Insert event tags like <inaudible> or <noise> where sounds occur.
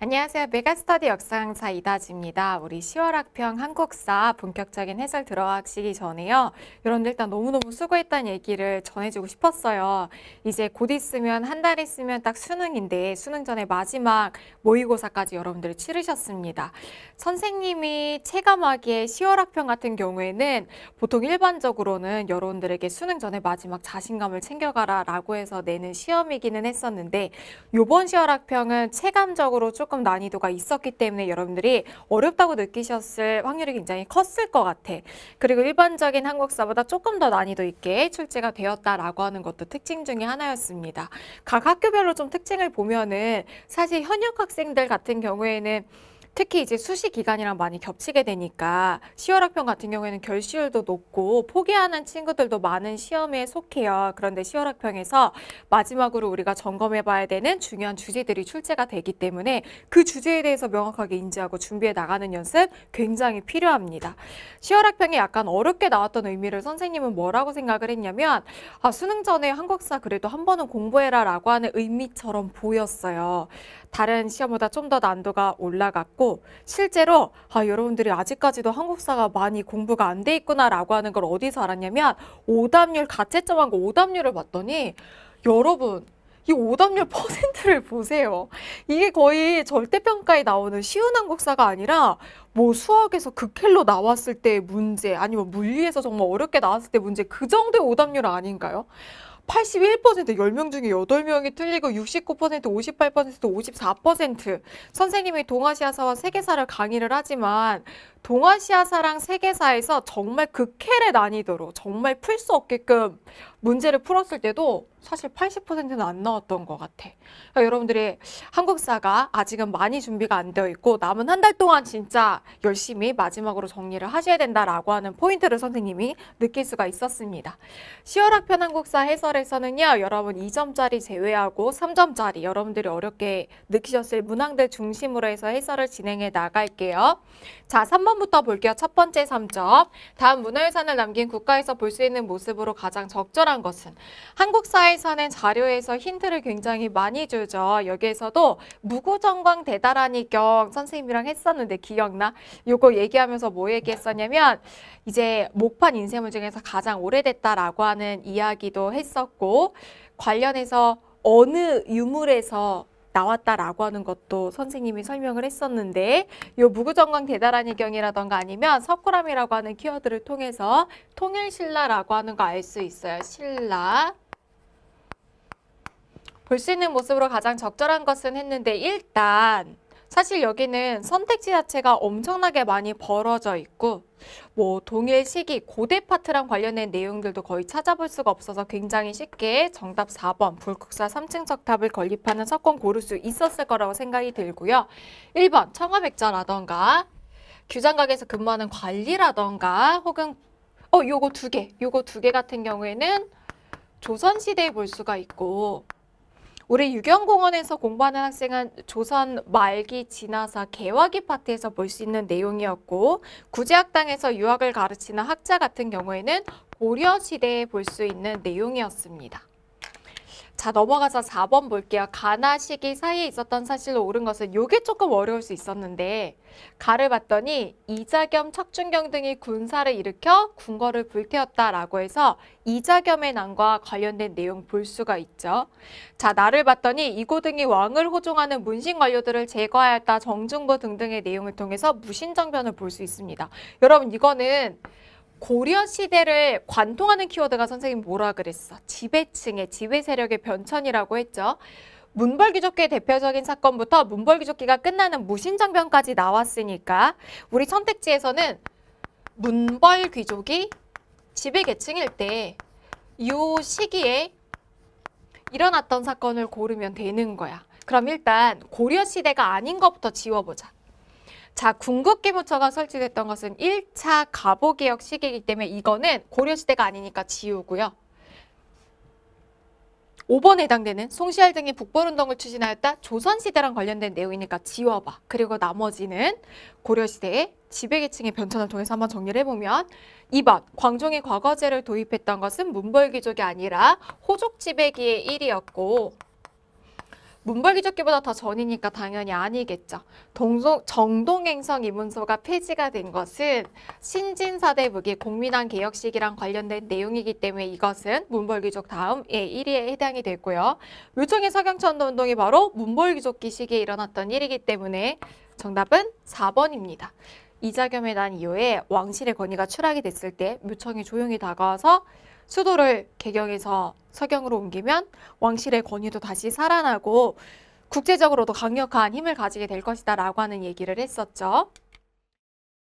안녕하세요. 메가스터디 역사 강사 이다지입니다. 우리 10월 학평 한국사 본격적인 해설 들어가시기 전에요. 여러분들 일단 너무너무 수고했다는 얘기를 전해주고 싶었어요. 이제 곧 있으면 한 달 있으면 딱 수능인데 수능 전에 마지막 모의고사까지 여러분들이 치르셨습니다. 선생님이 체감하기에 10월 학평 같은 경우에는 보통 일반적으로는 여러분들에게 수능 전에 마지막 자신감을 챙겨가라 라고 해서 내는 시험이기는 했었는데 요번 10월 학평은 체감적으로 조금 조금 난이도가 있었기 때문에 여러분들이 어렵다고 느끼셨을 확률이 굉장히 컸을 것 같아. 그리고 일반적인 한국사보다 조금 더 난이도 있게 출제가 되었다라고 하는 것도 특징 중에 하나였습니다. 각 학교별로 좀 특징을 보면은 사실 현역 학생들 같은 경우에는 특히 이제 수시 기간이랑 많이 겹치게 되니까 10월 학평 같은 경우에는 결시율도 높고 포기하는 친구들도 많은 시험에 속해요. 그런데 10월 학평에서 마지막으로 우리가 점검해 봐야 되는 중요한 주제들이 출제가 되기 때문에 그 주제에 대해서 명확하게 인지하고 준비해 나가는 연습 굉장히 필요합니다. 10월 학평이 약간 어렵게 나왔던 의미를 선생님은 뭐라고 생각을 했냐면 아, 수능 전에 한국사 그래도 한 번은 공부해라 라고 하는 의미처럼 보였어요. 다른 시험보다 좀 더 난도가 올라갔고 실제로 아, 여러분들이 아직까지도 한국사가 많이 공부가 안 돼 있구나라고 하는 걸 어디서 알았냐면 오답률 가채점한 거 오답률을 봤더니 여러분 이 오답률 <laughs> 퍼센트를 보세요. 이게 거의 절대평가에 나오는 쉬운 한국사가 아니라 뭐 수학에서 극헬로 나왔을 때 문제 아니면 물리에서 정말 어렵게 나왔을 때 문제 그 정도의 오답률 아닌가요? 81% 10명 중에 8명이 틀리고 69% 58% 54% 선생님이 동아시아사와 세계사를 강의를 하지만 동아시아 사랑 세계사에서 정말 극혜의 난이도로 정말 풀 수 없게끔 문제를 풀었을 때도 사실 80%는 안 나왔던 것 같아. 그러니까 여러분들이 한국사가 아직은 많이 준비가 안 되어 있고 남은 한 달 동안 진짜 열심히 마지막으로 정리를 하셔야 된다라고 하는 포인트를 선생님이 느낄 수가 있었습니다. 시월학편 한국사 해설에서는요. 여러분 2점짜리 제외하고 3점짜리 여러분들이 어렵게 느끼셨을 문항들 중심으로 해서 해설을 진행해 나갈게요. 자, 3번 3번부터 볼게요. 첫 번째 3점. 다음 문화유산을 남긴 국가에서 볼 수 있는 모습으로 가장 적절한 것은 한국사에서는 자료에서 힌트를 굉장히 많이 주죠. 여기에서도 무고정광 대다라니경 선생님이랑 했었는데 기억나? 요거 얘기하면서 뭐 얘기했었냐면 이제 목판 인쇄물 중에서 가장 오래됐다라고 하는 이야기도 했었고 관련해서 어느 유물에서 나왔다라고 하는 것도 선생님이 설명을 했었는데 이무구정광대단한 이경이라던가 아니면 석굴암이라고 하는 키워드를 통해서 통일신라라고 하는 거 알 수 있어요. 신라. 볼 수 있는 모습으로 가장 적절한 것은 했는데 일단 사실 여기는 선택지 자체가 엄청나게 많이 벌어져 있고 뭐 동일 시기 고대 파트랑 관련된 내용들도 거의 찾아볼 수가 없어서 굉장히 쉽게 정답 4번 불국사 3층 석탑을 건립하는 석권 고를 수 있었을 거라고 생각이 들고요. 1번 청화백자라던가 규장각에서 근무하는 관리라던가 혹은 어 요거 두 개, 요거 두 개 같은 경우에는 조선시대에 볼 수가 있고 우리 유경공원에서 공부하는 학생은 조선 말기 진화사 개화기 파트에서 볼 수 있는 내용이었고 구제학당에서 유학을 가르치는 학자 같은 경우에는 고려 시대에 볼 수 있는 내용이었습니다. 자 넘어가서 4번 볼게요. 가나 시기 사이에 있었던 사실로 옳은 것은 요게 조금 어려울 수 있었는데 가를 봤더니 이자겸, 척준경 등이 군사를 일으켜 군거를 불태웠다라고 해서 이자겸의 난과 관련된 내용 볼 수가 있죠. 자 나를 봤더니 이고 등이 왕을 호종하는 문신 관료들을 제거하였다 정중부 등등의 내용을 통해서 무신정변을 볼 수 있습니다. 여러분 이거는 고려 시대를 관통하는 키워드가 선생님 뭐라 그랬어? 지배층의 지배 세력의 변천이라고 했죠. 문벌귀족계의 대표적인 사건부터 문벌귀족기가 끝나는 무신정변까지 나왔으니까 우리 선택지에서는 문벌귀족이 지배계층일 때 이 시기에 일어났던 사건을 고르면 되는 거야. 그럼 일단 고려시대가 아닌 것부터 지워보자. 자, 궁극기무처가 설치됐던 것은 1차 갑오개혁 시기이기 때문에 이거는 고려시대가 아니니까 지우고요. 5번에 해당되는 송시알 등이 북벌운동을 추진하였다 조선시대랑 관련된 내용이니까 지워봐. 그리고 나머지는 고려시대의 지배계층의 변천을 통해서 한번 정리를 해보면 2번 광종이 과거제를 도입했던 것은 문벌귀족이 아니라 호족지배기의 일이었고 문벌기적기보다더 전이니까 당연히 아니겠죠. 동동, 정동행성 이문서가 폐지가 된 것은 신진사대 무기 공민왕 개혁 시기랑 관련된 내용이기 때문에 이것은 문벌귀족 다음 1위에 예, 해당이 되고요. 요청의 서경천도 운동이 바로 문벌귀족기 시기에 일어났던 일이기 때문에 정답은 4번입니다. 이자겸의 난 이후에 왕실의 권위가 추락이 됐을 때 묘청이 조용히 다가와서 수도를 개경에서 서경으로 옮기면 왕실의 권위도 다시 살아나고 국제적으로도 강력한 힘을 가지게 될 것이다 라고 하는 얘기를 했었죠.